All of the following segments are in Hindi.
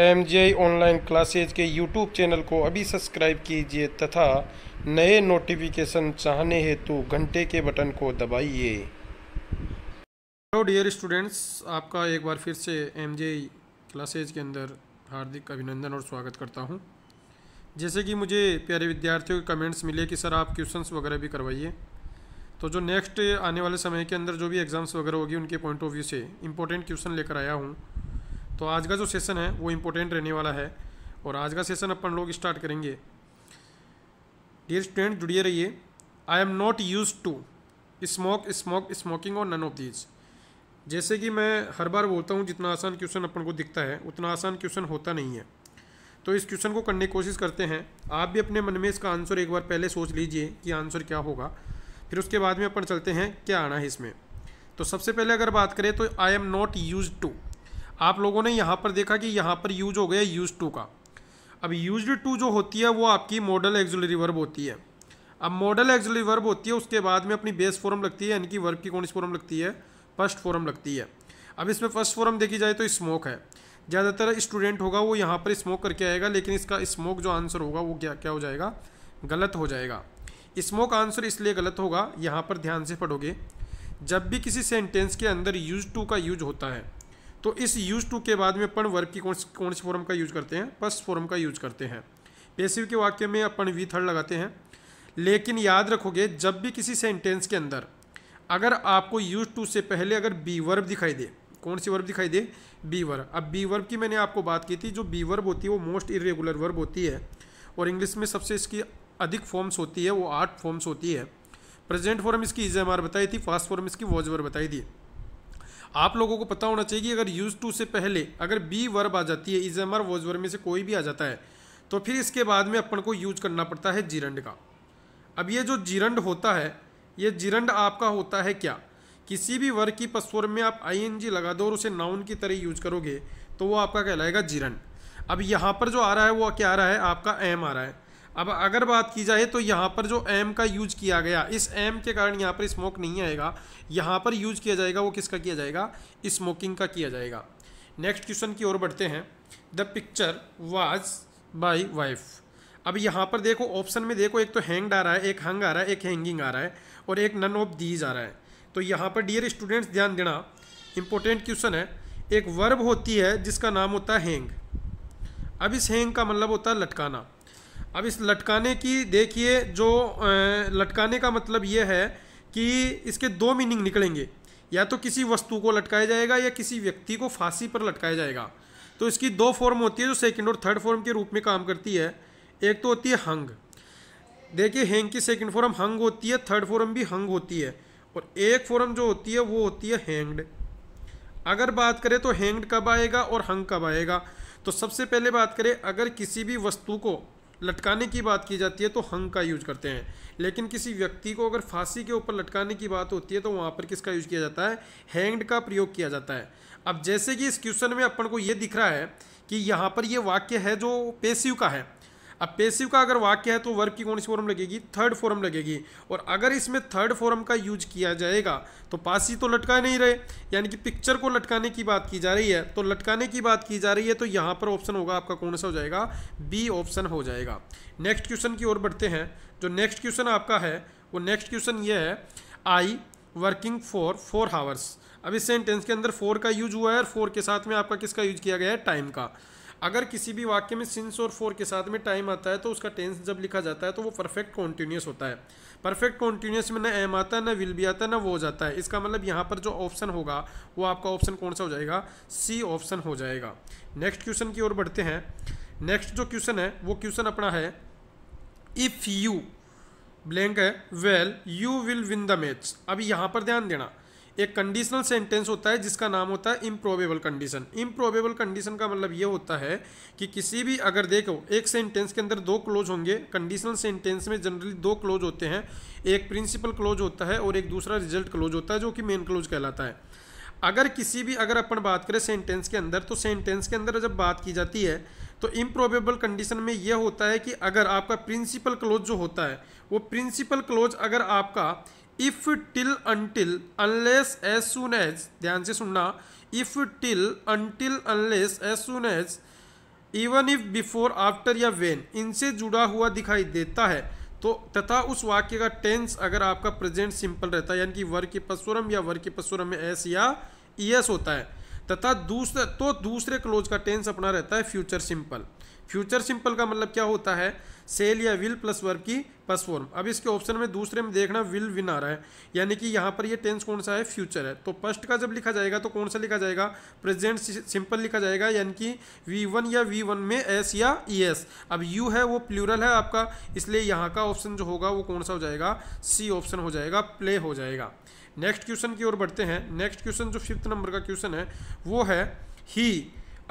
एम ऑनलाइन क्लासेज के यूट्यूब चैनल को अभी सब्सक्राइब कीजिए तथा नए नोटिफिकेशन चाहने हेतु घंटे के बटन को दबाइए हेलो डियर स्टूडेंट्स आपका एक बार फिर से एम क्लासेज के अंदर हार्दिक अभिनंदन और स्वागत करता हूं। जैसे कि मुझे प्यारे विद्यार्थियों के कमेंट्स मिले कि सर आप क्वेश्चंस वगैरह भी करवाइए तो जो नेक्स्ट आने वाले समय के अंदर जो भी एग्ज़ाम्स वगैरह होगी उनके पॉइंट ऑफ व्यू से इंपॉर्टेंट क्वेश्चन लेकर आया हूँ तो आज का जो सेशन है वो इम्पोर्टेंट रहने वाला है और आज का सेशन अपन लोग स्टार्ट करेंगे डियर स्टूडेंट जुड़िए रहिए I am not use to smoke smoke smoking और नन ऑफ दीज जैसे कि मैं हर बार बोलता हूँ जितना आसान क्वेश्चन अपन को दिखता है उतना आसान क्वेश्चन होता नहीं है तो इस क्वेश्चन को करने की कोशिश करते हैं आप भी अपने मन में इसका आंसर एक बार पहले सोच लीजिए कि आंसर क्या होगा फिर उसके बाद में अपन चलते हैं क्या आना है इसमें तो सबसे पहले अगर बात करें तो I am not use to आप लोगों ने यहाँ पर देखा कि यहाँ पर यूज हो गया यूज टू का अब यूज टू जो होती है वो आपकी मॉडल एक्जुलरी वर्ब होती है अब मॉडल एक्जुलरी वर्ब होती है उसके बाद में अपनी बेस फॉर्म लगती है यानी कि वर्ब की कौन सी फॉर्म लगती है फर्स्ट फॉर्म लगती है अब इसमें फर्स्ट फॉर्म देखी जाए तो स्मोक है ज़्यादातर स्टूडेंट होगा वो यहाँ पर स्मोक करके आएगा लेकिन इसका स्मोक जो आंसर होगा वो क्या क्या हो जाएगा गलत हो जाएगा स्मोक आंसर इसलिए गलत होगा यहाँ पर ध्यान से पढ़ोगे जब भी किसी सेंटेंस के अंदर यूज टू का यूज होता है तो इस यूज टू के बाद में अपन वर्ग की कौन कौन से फॉर्म का यूज करते हैं फर्स्ट फॉर्म का यूज करते हैं पेसिव के वाक्य में अपन वी थर्ड लगाते हैं लेकिन याद रखोगे जब भी किसी सेंटेंस के अंदर अगर आपको यूज टू से पहले अगर बी वर्ब दिखाई दे कौन सी वर्ब दिखाई दे बी वर्ब अब बी वर्ब की मैंने आपको बात की थी जो बी वर्ब होती है वो मोस्ट इरेगुलर वर्ब होती है और इंग्लिश में सबसे इसकी अधिक फॉर्म्स होती है वो आठ फॉर्म्स होती है प्रेजेंट फॉर्म इसकी इजेमार बताई थी फास्ट फॉर्म इसकी वॉज वर्ब बताई थी आप लोगों को पता होना चाहिए कि अगर यूज टू से पहले अगर बी वर्ब आ जाती है इजमर वोज वर्ब में से कोई भी आ जाता है तो फिर इसके बाद में अपन को यूज करना पड़ता है जिरंड का अब ये जो जिरंड होता है ये जिरंड आपका होता है क्या किसी भी वर्ग की पसवर में आप आई लगा दो और उसे नाउन की तरह यूज करोगे तो वो आपका कहलाएगा जिरंड अब यहाँ पर जो आ रहा है वो क्या आ रहा है आपका एम आ रहा है अब अगर बात की जाए तो यहाँ पर जो एम का यूज किया गया इस एम के कारण यहाँ पर स्मोक नहीं आएगा यहाँ पर यूज किया जाएगा वो किसका किया जाएगा स्मोकिंग का किया जाएगा नेक्स्ट क्वेश्चन की ओर बढ़ते हैं the picture was by wife अब यहाँ पर देखो ऑप्शन में देखो एक तो हैंग्ड आ रहा है एक हंग आ रहा है एक हैंगिंग आ रहा है और एक नन ऑफ दीज आ रहा है तो यहाँ पर डियर स्टूडेंट्स ध्यान देना इंपॉर्टेंट क्वेश्चन है एक वर्ब होती है जिसका नाम होता है हैंग अब इस हैंग का मतलब होता है लटकाना अब इस लटकाने की देखिए जो लटकाने का मतलब ये है कि इसके दो मीनिंग निकलेंगे या तो किसी वस्तु को लटकाया जाएगा या किसी व्यक्ति को फांसी पर लटकाया जाएगा तो इसकी दो फॉर्म होती है जो सेकंड और थर्ड फॉर्म के रूप में काम करती है एक तो होती है हंग देखिए हैंग की सेकंड फॉर्म हंग होती है थर्ड फॉर्म भी हंग होती है और एक फॉर्म जो होती है वो होती है हैंग्ड अगर बात करें तो हैंग्ड कब आएगा और हंग कब आएगा तो सबसे पहले बात करें अगर किसी भी वस्तु को लटकाने की बात की जाती है तो हंग का यूज करते हैं लेकिन किसी व्यक्ति को अगर फांसी के ऊपर लटकाने की बात होती है तो वहाँ पर किसका यूज किया जाता है हैंग्ड का प्रयोग किया जाता है अब जैसे कि इस क्वेश्चन में अपन को ये दिख रहा है कि यहाँ पर ये वाक्य है जो पेसिव का है अब पेसिव का अगर वाक्य है तो वर्ग की कौन सी फॉर्म लगेगी थर्ड फॉर्म लगेगी और अगर इसमें थर्ड फॉर्म का यूज किया जाएगा तो पासी तो लटका नहीं रहे यानी कि पिक्चर को लटकाने की बात की जा रही है तो लटकाने की बात की जा रही है तो यहाँ पर ऑप्शन होगा आपका कौन सा हो जाएगा बी ऑप्शन हो जाएगा नेक्स्ट क्वेश्चन की ओर बढ़ते हैं जो नेक्स्ट क्वेश्चन आपका है वो नेक्स्ट क्वेश्चन ये है I working for four hours अब इस सेंटेंस के अंदर फोर का यूज हुआ है और फोर के साथ में आपका किसका यूज किया गया है टाइम का अगर किसी भी वाक्य में सिंस और फोर के साथ में टाइम आता है तो उसका टेंस जब लिखा जाता है तो वो परफेक्ट कॉन्टीन्यूस होता है परफेक्ट कॉन्टीन्यूस में ना एम आता है ना विल भी आता है ना वो जाता है इसका मतलब यहाँ पर जो ऑप्शन होगा वो आपका ऑप्शन कौन सा हो जाएगा सी ऑप्शन हो जाएगा नेक्स्ट क्वेश्चन की ओर बढ़ते हैं नेक्स्ट जो क्वेश्चन है वो क्वेश्चन अपना है इफ़ यू ब्लैंक है well you will win the match अभी यहाँ पर ध्यान देना एक कंडीशनल सेंटेंस होता है जिसका नाम होता है इम्प्रोबेबल कंडीशन इम्प्रोबेबल कंडीशन का मतलब ये होता है कि किसी भी अगर देखो एक सेंटेंस के अंदर दो क्लोज होंगे कंडीशनल सेंटेंस में जनरली दो क्लोज होते हैं एक प्रिंसिपल क्लोज होता है और एक दूसरा रिजल्ट क्लोज होता है जो कि मेन क्लोज कहलाता है अगर किसी भी अगर अपन बात करें सेंटेंस के अंदर तो सेंटेंस के अंदर जब बात की जाती है तो इम्प्रोबेबल कंडीशन में यह होता है कि अगर आपका प्रिंसिपल क्लोज जो होता है वो प्रिंसिपल क्लोज अगर आपका if till until unless as soon as ध्यान से सुनना if till until unless as soon as even if before after या वेन इनसे जुड़ा हुआ दिखाई देता है तो तथा उस वाक्य का टेंस अगर आपका प्रेजेंट सिंपल रहता है यानी कि वर्ग के पसुरम या वर्ग के पसुरम में एस या ई एस होता है तथा दूसरा तो दूसरे क्लोज का टेंस अपना रहता है फ्यूचर सिंपल फ्यूचर सिंपल का मतलब क्या होता है सेल या विल प्लस वर्ब की प्लस फॉर्म अब इसके ऑप्शन में दूसरे में देखना विल विन आ रहा है यानी कि यहाँ पर ये टेंस कौन सा है फ्यूचर है तो फर्स्ट का जब लिखा जाएगा तो कौन सा लिखा जाएगा प्रेजेंट सिंपल लिखा जाएगा यानी कि वी वन या वी वन में एस या ई e एस अब यू है वो प्लूरल है आपका इसलिए यहाँ का ऑप्शन जो होगा वो कौन सा हो जाएगा सी ऑप्शन हो जाएगा प्ले हो जाएगा नेक्स्ट क्वेश्चन की ओर बढ़ते हैं नेक्स्ट क्वेश्चन जो फिफ्थ नंबर का क्वेश्चन है वो है ही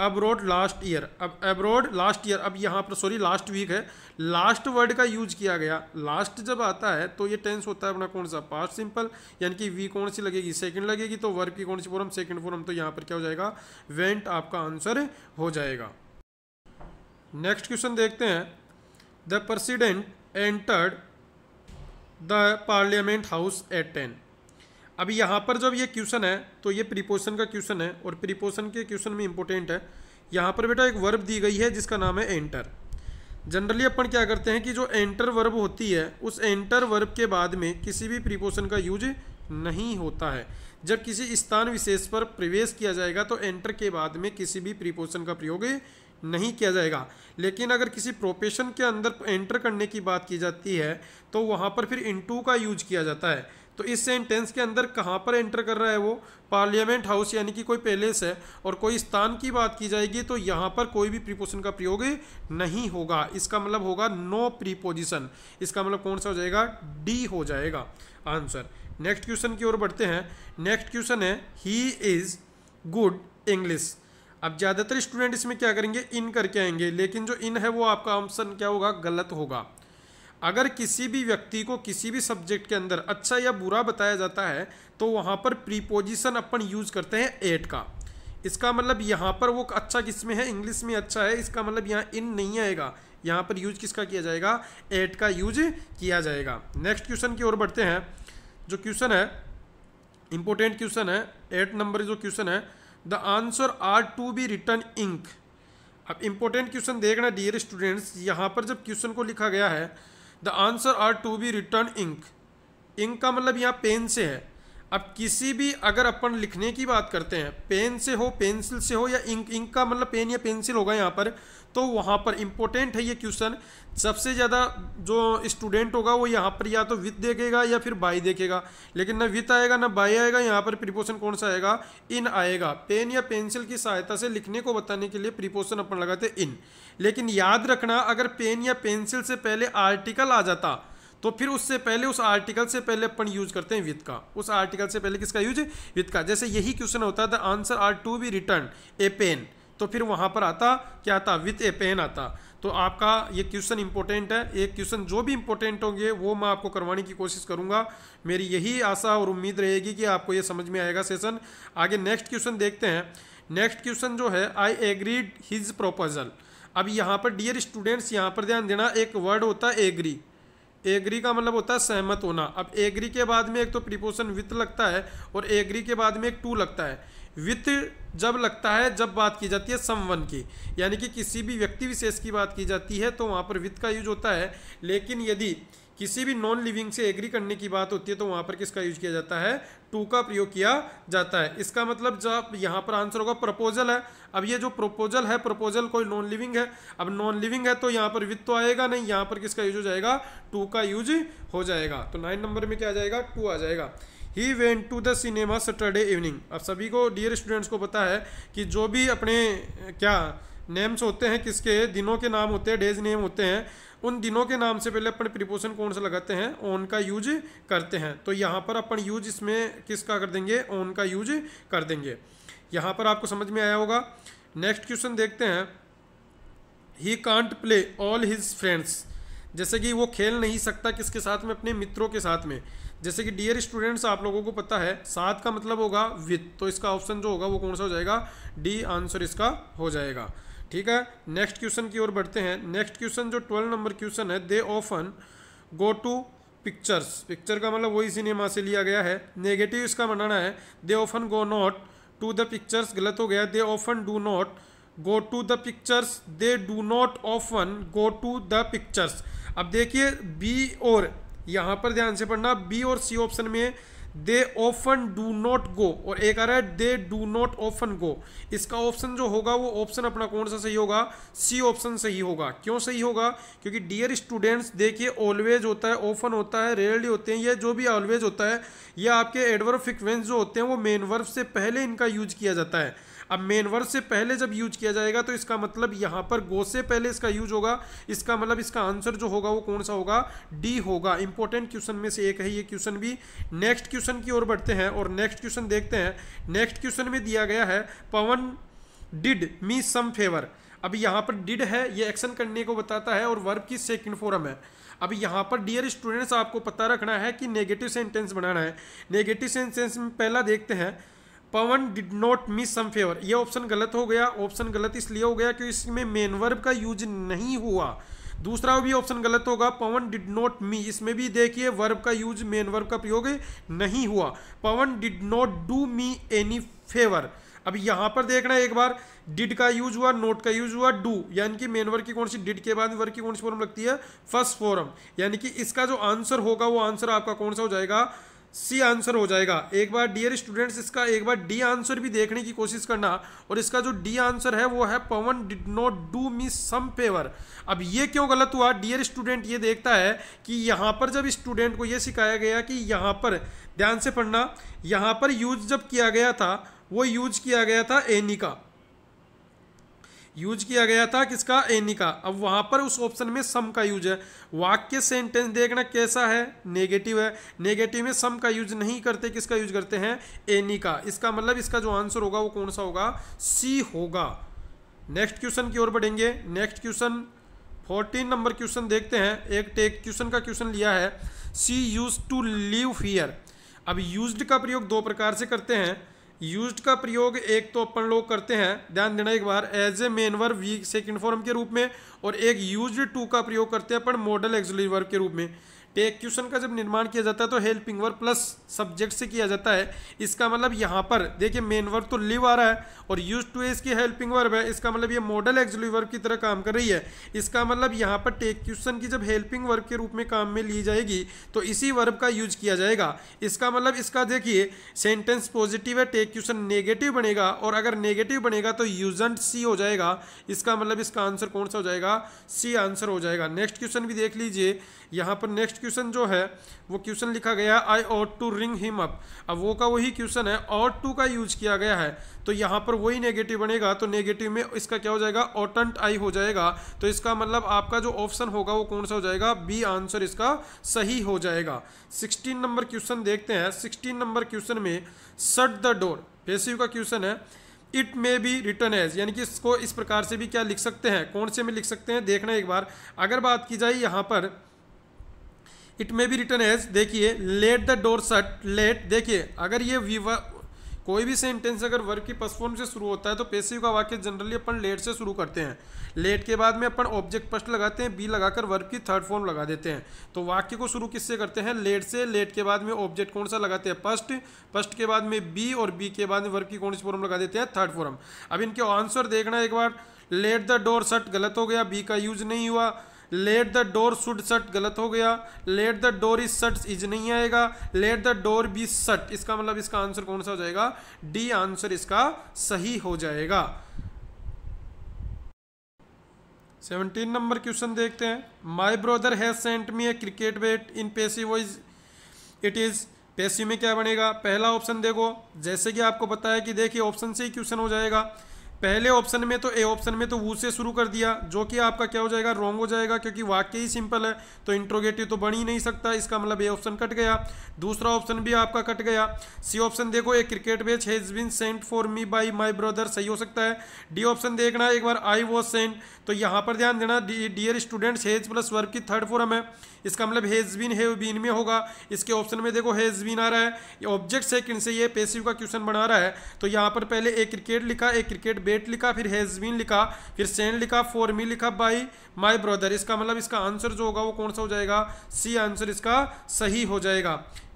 अब्रोड लास्ट ईयर अब अब्रोड लास्ट ईयर अब यहाँ पर सॉरी लास्ट वीक है लास्ट वर्ड का यूज किया गया लास्ट जब आता है तो ये टेंस होता है अपना कौन सा पास्ट सिंपल यानी कि वी कौन सी लगेगी सेकंड लगेगी तो वर्ब की कौन सी फॉर्म सेकंड फॉर्म तो यहाँ पर क्या हो जाएगा वेंट आपका आंसर हो जाएगा नेक्स्ट क्वेश्चन देखते हैं the president entered the parliament house at ten अभी यहाँ पर जब ये क्वेश्चन है तो ये प्रीपोजिशन का क्वेश्चन है और प्रीपोजिशन के क्वेश्चन में इंपॉर्टेंट है यहाँ पर बेटा एक वर्ब दी गई है जिसका नाम है एंटर जनरली अपन क्या करते हैं कि जो एंटर वर्ब होती है उस एंटर वर्ब के बाद में किसी भी प्रीपोजिशन का यूज नहीं होता है जब किसी स्थान विशेष पर प्रवेश किया जाएगा तो एंटर के बाद में किसी भी प्रीपोजिशन का प्रयोग नहीं किया जाएगा लेकिन अगर किसी प्रोफेशन के अंदर एंटर करने की बात की जाती है तो वहाँ पर फिर इंटू का यूज किया जाता है तो इस सेंटेंस के अंदर कहाँ पर एंटर कर रहा है वो पार्लियामेंट हाउस यानी कि कोई पैलेस है और कोई स्थान की बात की जाएगी तो यहाँ पर कोई भी प्रीपोजिशन का प्रयोग नहीं होगा इसका मतलब होगा नो प्रीपोजिशन इसका मतलब कौन सा हो जाएगा डी हो जाएगा आंसर नेक्स्ट क्वेश्चन की ओर बढ़ते हैं नेक्स्ट क्वेश्चन है ही इज़ गुड इंग्लिश अब ज़्यादातर स्टूडेंट इसमें क्या करेंगे इन करके आएंगे लेकिन जो इन है वो आपका ऑप्शन क्या होगा गलत होगा अगर किसी भी व्यक्ति को किसी भी सब्जेक्ट के अंदर अच्छा या बुरा बताया जाता है तो वहाँ पर प्रीपोजिशन अपन यूज़ करते हैं एट का इसका मतलब यहाँ पर वो अच्छा किस में है इंग्लिश में अच्छा है इसका मतलब यहाँ इन नहीं आएगा यहाँ पर यूज किसका किया जाएगा एट का यूज किया जाएगा नेक्स्ट क्वेश्चन की ओर बढ़ते हैं जो क्वेश्चन है इंपॉर्टेंट क्वेश्चन है एट नंबर जो क्वेश्चन है the answer are to be written ink अब इंपॉर्टेंट क्वेश्चन देखना डियर स्टूडेंट्स यहाँ पर जब क्वेश्चन को लिखा गया है the answer are to be written ink ink का मतलब यहाँ पेन से है अब किसी भी अगर अपन लिखने की बात करते हैं पेन से हो पेंसिल से हो या इंक इंक का मतलब पेन या पेंसिल होगा यहाँ पर तो वहाँ पर इम्पोर्टेंट है ये क्वेश्चन सबसे ज़्यादा जो स्टूडेंट होगा वो यहाँ पर या तो विथ देखेगा या फिर बाई देखेगा लेकिन ना विथ आएगा ना बाई आएगा यहाँ पर प्रिपोशन कौन सा आएगा इन आएगा पेन या पेंसिल की सहायता से लिखने को बताने के लिए प्रिपोशन अपन लगाते इन लेकिन याद रखना अगर पेन या पेंसिल से पहले आर्टिकल आ जाता तो फिर उससे पहले उस आर्टिकल से पहले अपन यूज करते हैं विथ का उस आर्टिकल से पहले किसका यूज विथ का जैसे यही क्वेश्चन होता है the answer are to be written a pen तो फिर वहाँ पर आता क्या आता विथ ए पेन आता तो आपका ये क्वेश्चन इंपॉर्टेंट है एक क्वेश्चन जो भी इंपॉर्टेंट होंगे वो मैं आपको करवाने की कोशिश करूँगा मेरी यही आशा और उम्मीद रहेगी कि आपको ये समझ में आएगा सेशन आगे नेक्स्ट क्वेश्चन देखते हैं नेक्स्ट क्वेश्चन जो है आई एग्रीड हिज प्रोपोजल अब यहाँ पर डियर स्टूडेंट्स यहाँ पर ध्यान देना एक वर्ड होता है एग्री एग्री का मतलब होता है सहमत होना अब एग्री के बाद में एक तो प्रिपोशन विथ लगता है और एग्री के बाद में एक टू लगता है विथ जब लगता है जब बात की जाती है समवन की यानी कि किसी भी व्यक्ति विशेष की बात की जाती है तो वहाँ पर विथ का यूज होता है लेकिन यदि किसी भी नॉन लिविंग से एग्री करने की बात होती है तो वहां पर किसका यूज किया जाता है टू का प्रयोग किया जाता है इसका मतलब जब यहाँ पर आंसर होगा प्रपोजल है अब ये जो प्रपोजल है प्रपोजल कोई नॉन लिविंग है अब नॉन लिविंग है तो यहाँ पर विथ तो आएगा नहीं यहाँ पर किसका यूज हो जाएगा टू का यूज हो जाएगा तो नाइन नंबर में क्या आ जाएगा टू आ जाएगा he went to the cinema Saturday evening अब सभी को डियर स्टूडेंट्स को पता है कि जो भी अपने क्या नेम्स होते हैं किसके दिनों के नाम होते हैं डेज नेम होते हैं उन दिनों के नाम से पहले अपन प्रिपोशन कौन सा लगाते हैं ओन का यूज करते हैं तो यहाँ पर अपन यूज इसमें किसका कर देंगे ओन का यूज कर देंगे यहाँ पर आपको समझ में आया होगा नेक्स्ट क्वेश्चन देखते हैं he can't play all his friends जैसे कि वो खेल नहीं सकता किसके साथ में अपने मित्रों के साथ में जैसे कि डियर स्टूडेंट्स आप लोगों को पता है साथ का मतलब होगा विथ तो इसका ऑप्शन जो होगा वो कौन सा हो जाएगा डी आंसर इसका हो जाएगा ठीक है नेक्स्ट क्वेश्चन की ओर बढ़ते हैं नेक्स्ट क्वेश्चन जो ट्वेल्व नंबर क्वेश्चन है they often go to pictures picture का मतलब वही सिनेमा से लिया गया है नेगेटिव इसका बनाना है they often go not to the pictures गलत हो गया they often do not go to the pictures they do not often go to the pictures अब देखिए बी और यहाँ पर ध्यान से पढ़ना बी और सी ऑप्शन में they often do not go और एक आ रहा है they do not often go इसका ऑप्शन जो होगा वो ऑप्शन अपना कौन सा सही होगा सी ऑप्शन सही होगा क्यों सही होगा क्योंकि डियर स्टूडेंट्स देखिए ऑलवेज होता है ऑफन होता है रेयरली होते हैं ये जो भी ऑलवेज होता है या आपके एडवर्ब फ्रिक्वेंस जो होते हैं वो मेन वर्फ से पहले इनका यूज किया जाता है अब मेन वर्ब से पहले जब यूज किया जाएगा तो इसका मतलब यहाँ पर गो से पहले इसका यूज होगा इसका मतलब इसका आंसर जो होगा वो कौन सा होगा डी होगा इंपॉर्टेंट क्वेश्चन में से एक है ये क्वेश्चन भी नेक्स्ट क्वेश्चन की ओर बढ़ते हैं और नेक्स्ट क्वेश्चन देखते हैं नेक्स्ट क्वेश्चन में दिया गया है Pawan did me some favour अब यहाँ पर डिड है ये एक्शन करने को बताता है और वर्ब की सेकंड फॉर्म है अब यहाँ पर डियर स्टूडेंट्स आपको पता रखना है कि नेगेटिव सेंटेंस बनाना है नेगेटिव सेंटेंस में पहला देखते हैं Pawan did not miss some favour ये ऑप्शन गलत हो गया ऑप्शन गलत इसलिए हो गया क्योंकि इसमें मेन वर्ब का यूज नहीं हुआ दूसरा भी ऑप्शन गलत होगा पवन डिड नॉट मी इसमें भी देखिए वर्ब का यूज मेन वर्ब का प्रयोग नहीं हुआ Pawan did not do me any favour अब यहाँ पर देखना है एक बार डिड का यूज हुआ नोट का यूज हुआ डू यानी कि मेन वर्ग की कौन सी डिड के बाद वर्ग की कौन सी फॉर्म लगती है फर्स्ट फॉर्म यानी कि इसका जो आंसर होगा वो आंसर आपका कौन सा हो जाएगा सी आंसर हो जाएगा एक बार डियर स्टूडेंट्स इसका एक बार डी आंसर भी देखने की कोशिश करना और इसका जो डी आंसर है वो है Pawan did not do me some favour अब ये क्यों गलत हुआ डियर स्टूडेंट ये देखता है कि यहाँ पर जब स्टूडेंट को ये सिखाया गया कि यहाँ पर ध्यान से पढ़ना यहाँ पर यूज जब किया गया था वो यूज किया गया था एनी e का यूज किया गया था किसका एनी का अब वहां पर उस ऑप्शन में सम का यूज है वाक्य सेंटेंस देखना कैसा है नेगेटिव है नेगेटिव में सम का यूज नहीं करते किसका यूज करते हैं एनी का इसका मतलब इसका जो आंसर होगा वो कौन सा होगा सी होगा नेक्स्ट क्वेश्चन की ओर बढ़ेंगे next question fourteen number question देखते हैं एक टेक क्वेश्चन का क्वेश्चन लिया है she use to live here अब यूज का प्रयोग दो प्रकार से करते हैं यूज्ड का प्रयोग एक तो अपन लोग करते हैं ध्यान देना एक बार as a main verb V second form के रूप में और एक यूज्ड टू का प्रयोग करते हैं अपन मॉडल एक्सुलरी वर्ब के रूप में क्वेश्चन का जब निर्माण किया जाता है तो हेल्पिंग वर्ब प्लस सब्जेक्ट से किया जाता है इसका मतलब यहाँ पर देखिए मेन वर्ब तो लिव आ रहा है और यूज टू ए इसकी हेल्पिंग वर्ब है इसका मतलब ये मॉडल एक्जली वर्ब की तरह काम कर रही है इसका मतलब यहाँ पर टेक क्वेश्चन की जब हेल्पिंग वर्ब के रूप में काम में ली जाएगी तो इसी वर्ब का यूज किया जाएगा इसका मतलब इसका देखिए सेंटेंस पॉजिटिव है टेक क्वेश्चन नेगेटिव बनेगा और अगर नेगेटिव बनेगा तो यूजेंट सी हो जाएगा इसका मतलब इसका आंसर कौन सा हो जाएगा सी आंसर हो जाएगा नेक्स्ट क्वेश्चन भी देख लीजिए यहाँ पर नेक्स्ट क्वेश्चन जो है वो क्वेश्चन लिखा गया है I ought to ring him up अब वो का वही क्वेश्चन है ऑट टू का यूज किया गया है तो यहाँ पर वही नेगेटिव बनेगा तो नेगेटिव में इसका क्या हो जाएगा ऑटंट आई हो जाएगा तो इसका मतलब आपका जो ऑप्शन होगा वो कौन सा हो जाएगा बी आंसर इसका सही हो जाएगा सिक्सटीन नंबर क्वेश्चन देखते हैं सिक्सटीन नंबर क्वेश्चन में सट द डोर पेसिव का क्वेश्चन है it may be written as यानी कि इसको इस प्रकार से भी क्या लिख सकते हैं कौन से में लिख सकते हैं देखना एक बार अगर बात की जाए यहाँ पर it may be written as देखिए let the door shut let देखिए अगर ये विवा कोई भी सेंटेंस अगर वर्ग की पसफोन से शुरू होता है तो पेसिव का वाक्य जनरली अपन लेट से शुरू करते हैं लेट के बाद में अपन ऑब्जेक्ट फर्स्ट लगाते हैं बी लगाकर वर्ग की थर्ड फॉर्म लगा देते हैं तो वाक्य को शुरू किससे करते हैं लेट से लेट के बाद में ऑब्जेक्ट कौन सा लगाते हैं फर्स्ट फर्स्ट के बाद में बी और बी के बाद में वर्ग की कौन सी फॉर्म लगा देते हैं थर्ड फॉर्म अब इनके आंसर देखना एक बार लेट द डोर सट गलत हो गया बी का यूज नहीं हुआ लेट द डोर शुड सट गलत हो गया let the door is shut is नहीं आएगा लेट द डोर बी सट इसका मतलब इसका आंसर कौन सा हो जाएगा डी आंसर इसका सही हो जाएगा सेवनटीन नंबर क्वेश्चन देखते हैं my brother has sent me a cricket bat in passive is it is passive में क्या बनेगा पहला ऑप्शन देखो जैसे कि आपको बताया कि देखिए ऑप्शन से ही क्वेश्चन हो जाएगा पहले ऑप्शन में तो ए ऑप्शन में तो वू से शुरू कर दिया जो कि आपका क्या हो जाएगा रॉन्ग हो जाएगा क्योंकि वाक्य ही सिंपल है तो इंट्रोगेटिव तो बन ही नहीं सकता इसका मतलब ए ऑप्शन कट गया दूसरा ऑप्शन भी आपका कट गया सी ऑप्शन देखो a cricket match has been sent for me by my brother सही हो सकता है डी ऑप्शन देखना एक बार आई वॉज सेंट तो यहाँ पर ध्यान देना dear students has plus verb की थर्ड फॉर्म है इसका मतलब हैज़ बिन हैव बीन में होगा इसके ऑप्शन में देखो हैज़ बिन आ रहा है ऑब्जेक्ट सेकंड से ये पेसिव का क्वेश्चन बना रहा है तो यहाँ पर पहले एक क्रिकेट लिखा एक क्रिकेट बेट लिखा फिर हैज़ लिखा फिर सेंड लिखा फॉर मी लिखा बाई माई ब्रदर इसका मतलब इसका आंसर जो होगा वो कौन सा हो जाएगा सी आंसर इसका सही हो जाएगा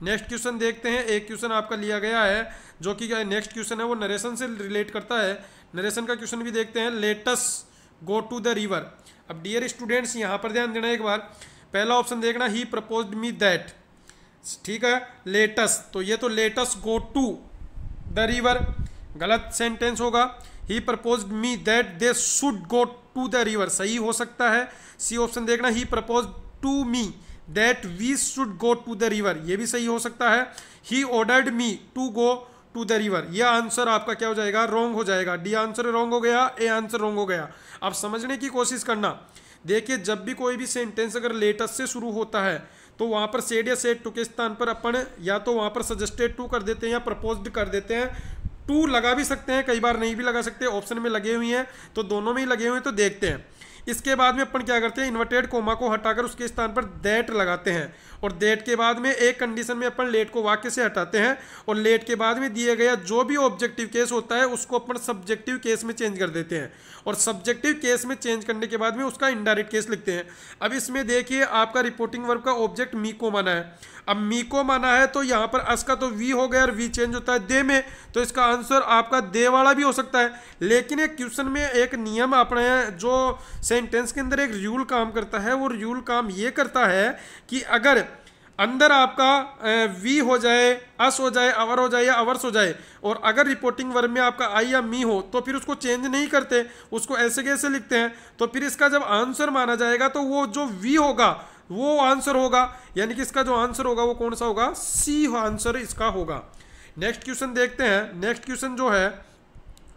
नेक्स्ट क्वेश्चन देखते हैं एक क्वेश्चन आपका लिया गया है जो कि नेक्स्ट क्वेश्चन है वो नरेशन से रिलेट करता है नरेशन का क्वेश्चन भी देखते हैं let us go to the river अब डियर स्टूडेंट्स यहाँ पर ध्यान देना एक बार पहला ऑप्शन देखना ही प्रपोज मी दैट ठीक है लेटेस्ट तो ये तो let us go to the river गलत सेंटेंस होगा he propose me that they should go to the river सही हो सकता है सी ऑप्शन देखना he propose to me that we should go to the river ये भी सही हो सकता है he ordered me to go to the river यह आंसर आपका क्या हो जाएगा रॉन्ग हो जाएगा डी आंसर रॉन्ग हो गया ए आंसर रॉन्ग हो गया अब समझने की कोशिश करना देखिए जब भी कोई भी सेंटेंस अगर लेटेस्ट से शुरू होता है तो वहाँ पर सेड या सेड टू के स्थान पर अपन या तो वहाँ पर सजेस्टेड टू कर देते हैं या प्रपोज्ड कर देते हैं टू लगा भी सकते हैं कई बार नहीं भी लगा सकते ऑप्शन में लगे हुए हैं तो दोनों में ही लगे हुए हैं तो देखते हैं इसके बाद में अपन क्या करते हैं इन्वर्टेड कोमा को हटाकर उसके स्थान पर दैट लगाते हैं और दैट के बाद में एक कंडीशन में अपन लेट को वाक्य से हटाते हैं और लेट के बाद में दिया गया जो भी ऑब्जेक्टिव केस होता है उसको अपन सब्जेक्टिव केस में चेंज कर देते हैं और सब्जेक्टिव केस में चेंज करने के बाद में उसका इनडायरेक्ट केस लिखते हैं अब इसमें देखिए आपका रिपोर्टिंग वर्ब का ऑब्जेक्ट मी को माना है अब मी को माना है तो यहाँ पर अस का तो वी हो गया और वी चेंज होता है दे में तो इसका आंसर आपका दे वाला भी हो सकता है लेकिन एक क्वेश्चन में एक नियम अपने जो सेंटेंस के अंदर एक रूल काम करता है वो रूल काम ये करता है कि अगर अंदर आपका वी हो जाए अस हो जाए अवर हो जाए या अवर्स हो जाए और अगर रिपोर्टिंग वर्ब में आपका आई या मी हो तो फिर उसको चेंज नहीं करते उसको ऐसे कैसे लिखते हैं तो फिर इसका जब आंसर माना जाएगा तो वो जो वी होगा वो आंसर होगा यानी कि इसका जो आंसर होगा वो कौन सा होगा सी आंसर इसका होगा नेक्स्ट क्वेश्चन देखते हैं नेक्स्ट क्वेश्चन जो है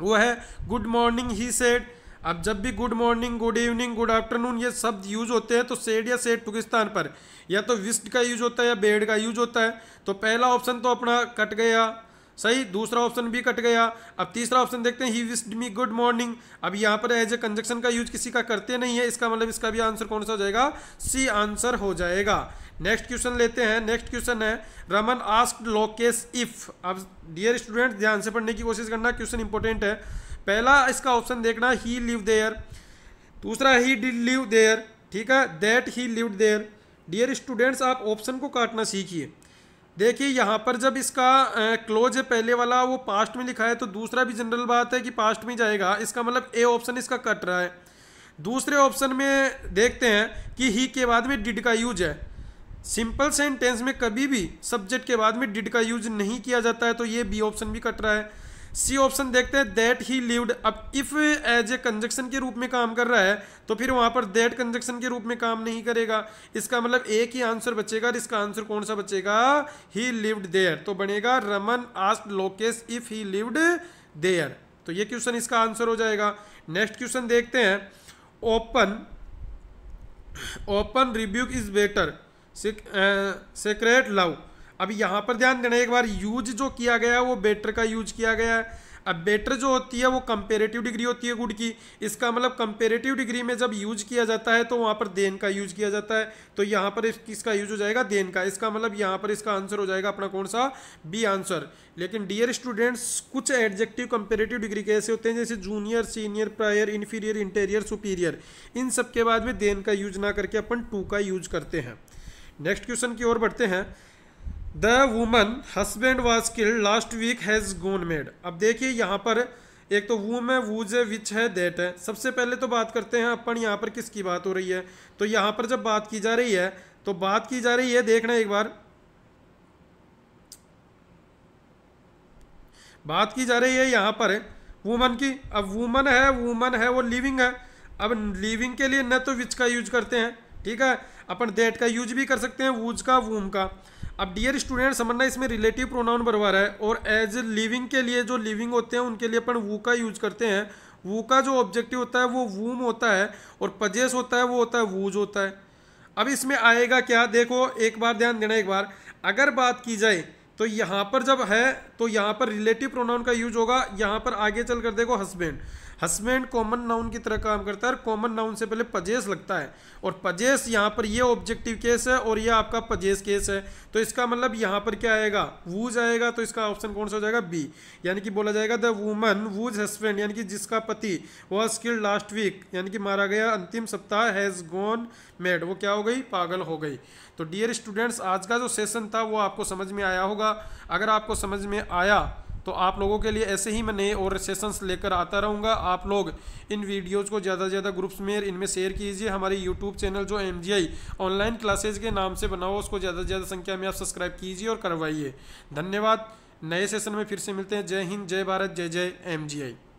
वो है गुड मॉर्निंग ही सेड अब जब भी good morning good evening good afternoon ये शब्द यूज होते हैं तो सेड या सेड टू के स्थान पर या तो विस्ट का यूज होता है या बेड का यूज होता है तो पहला ऑप्शन तो अपना कट गया सही दूसरा ऑप्शन भी कट गया अब तीसरा ऑप्शन देखते हैं he wished me good morning अब यहाँ पर एज ए कंजक्शन का यूज किसी का करते नहीं है इसका मतलब इसका भी आंसर कौन सा हो जाएगा सी आंसर हो जाएगा नेक्स्ट क्वेश्चन लेते हैं नेक्स्ट क्वेश्चन है रमन आस्क लोकेश इफ अब डियर स्टूडेंट ध्यान से पढ़ने की कोशिश करना क्वेश्चन इंपॉर्टेंट है पहला इसका ऑप्शन देखना ही लिव देयर दूसरा ही डिड लिव देयर ठीक है that he live there dear students आप ऑप्शन को काटना सीखिए देखिए यहाँ पर जब इसका क्लोज है पहले वाला वो पास्ट में लिखा है तो दूसरा भी जनरल बात है कि पास्ट में जाएगा इसका मतलब ए ऑप्शन इसका कट रहा है दूसरे ऑप्शन में देखते हैं कि ही के बाद में डिड का यूज है सिंपल सेंटेंस में कभी भी सब्जेक्ट के बाद में डिड का यूज नहीं किया जाता है तो ये बी ऑप्शन भी कट रहा है सी ऑप्शन देखते हैं दैट ही लिव्ड अब इफ एज ए कंजक्शन के रूप में काम कर रहा है तो फिर वहां पर दैट कंजक्शन के रूप में काम नहीं करेगा इसका मतलब एक ही आंसर बचेगा और इसका आंसर कौन सा बचेगा ही लिव्ड देयर तो बनेगा Raman asked Lokesh if he lived there तो ये क्वेश्चन इसका आंसर हो जाएगा नेक्स्ट क्वेश्चन देखते हैं open open rebuke is better secret love अब यहाँ पर ध्यान देना एक बार यूज जो किया गया है वो बेटर का यूज किया गया है अब बेटर जो होती है वो कंपेरेटिव डिग्री होती है गुड की इसका मतलब कंपेरेटिव डिग्री में जब यूज किया जाता है तो वहाँ पर देन का यूज किया जाता है तो यहाँ पर इसका यूज हो जाएगा देन का इसका मतलब यहाँ पर इसका आंसर हो जाएगा अपना कौन सा बी आंसर लेकिन डियर स्टूडेंट्स कुछ एडजेक्टिव कंपेरेटिव डिग्री के ऐसे होते हैं जैसे junior senior prior inferior interior superior इन सब के बाद में देन का यूज ना करके अपन टू का यूज करते हैं नेक्स्ट क्वेश्चन की ओर बढ़ते हैं the woman husband was killed last week has gone mad अब देखिए यहाँ पर एक तो वूम है वूज है विच है देट है सबसे पहले तो बात करते हैं अपन यहाँ पर किसकी बात हो रही है तो यहाँ पर जब बात की जा रही है तो बात की जा रही है देखना एक बार बात की जा रही है यहाँ पर वुमन की अब वुमन है वुमन है वो लिविंग है अब लिविंग के लिए न तो विच का यूज करते हैं ठीक है अपन देट का यूज भी कर सकते हैं वूज का वूम का अब डियर स्टूडेंट समझना इसमें रिलेटिव प्रोनाउन बनवा रहा है और एज लिविंग के लिए जो लिविंग होते हैं उनके लिए अपन वू का यूज करते हैं वू का जो ऑब्जेक्टिव होता है वो वूम होता है और पजेस होता है वो होता है वूज होता है अब इसमें आएगा क्या देखो एक बार ध्यान देना एक बार अगर बात की जाए तो यहाँ पर जब है तो यहाँ पर रिलेटिव प्रोनाउन का यूज होगा यहाँ पर आगे चल कर देखो हस्बैंड हस्बैंड कॉमन नाउन की तरह काम करता है और कॉमन नाउन से पहले पजेस लगता है और पजेस यहाँ पर ये ऑब्जेक्टिव केस है और ये आपका पजेस केस है तो इसका मतलब यहाँ पर क्या आएगा वूज आएगा तो इसका ऑप्शन कौन सा हो जाएगा बी यानी कि बोला जाएगा द वूमन वूज हस्बैंड यानी कि जिसका पति वह स्किल्ड लास्ट वीक यानी कि मारा गया अंतिम सप्ताह हैज़ गॉन मेड वो क्या हो गई पागल हो गई तो डियर स्टूडेंट्स आज का जो सेशन था वो आपको समझ में आया होगा अगर आपको समझ में आया तो आप लोगों के लिए ऐसे ही मैं नए और सेशंस लेकर आता रहूँगा आप लोग इन वीडियोज़ को ज़्यादा से ज़्यादा ग्रुप्स में इनमें शेयर कीजिए हमारे यूट्यूब चैनल जो एम ऑनलाइन क्लासेज के नाम से बनाओ उसको ज़्यादा से ज़्यादा संख्या में आप सब्सक्राइब कीजिए और करवाइए धन्यवाद नए सेशन में फिर से मिलते हैं जय हिंद जय भारत जय जय एम